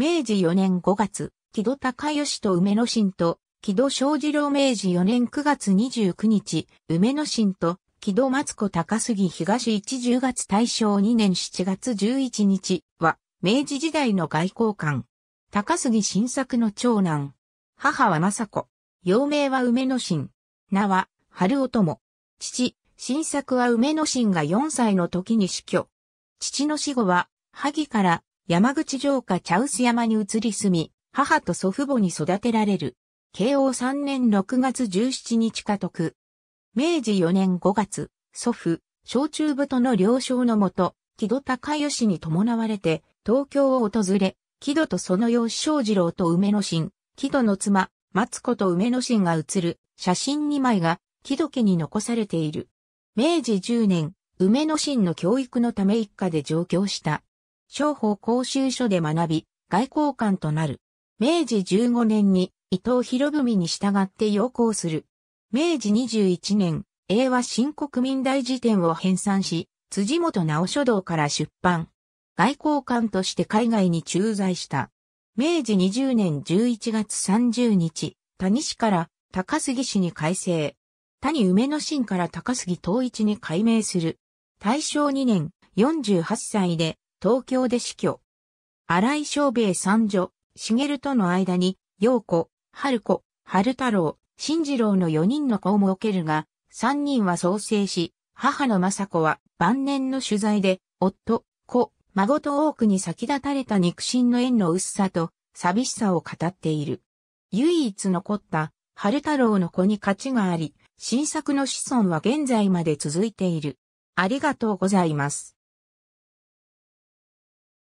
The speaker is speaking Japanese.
明治4年5月、木戸高義と梅野新と、木戸正二郎明治4年9月29日、梅野新と、木戸松子高杉東1 10月大正2年7月11日は、明治時代の外交官。高杉晋作の長男。母は政子。幼名は梅野新。名は、春尾友。父、晋作は梅野新が4歳の時に死去。父の死後は、萩から山口城下茶臼山に移り住み、母と祖父母に育てられる。慶応3年6月17日家督。明治4年5月、祖父、小中部との了承のもと、木戸高義に伴われて、東京を訪れ、木戸とその養子小次郎と梅野心、木戸の妻、松子と梅野心が写る写真2枚が木戸家に残されている。明治10年、梅野心の教育のため一家で上京した。商法講習所で学び、外交官となる。明治15年に伊藤博文に従って要項する。明治21年、英和新国民大辞典を編纂し、辻元直書道から出版。外交官として海外に駐在した。明治20年11月30日、谷市から高杉市に改正。谷梅野新から高杉東一に改名する。大正2年、48歳で東京で死去。荒井昌兵衛三女、茂との間に、陽子、春子、春太郎、新次郎の4人の子を設けるが、3人は創生し、母の雅子は晩年の取材で、夫、子、孫と多くに先立たれた肉親の縁の薄さと寂しさを語っている。唯一残った春太郎の子に価値があり、新作の子孫は現在まで続いている。ありがとうございます。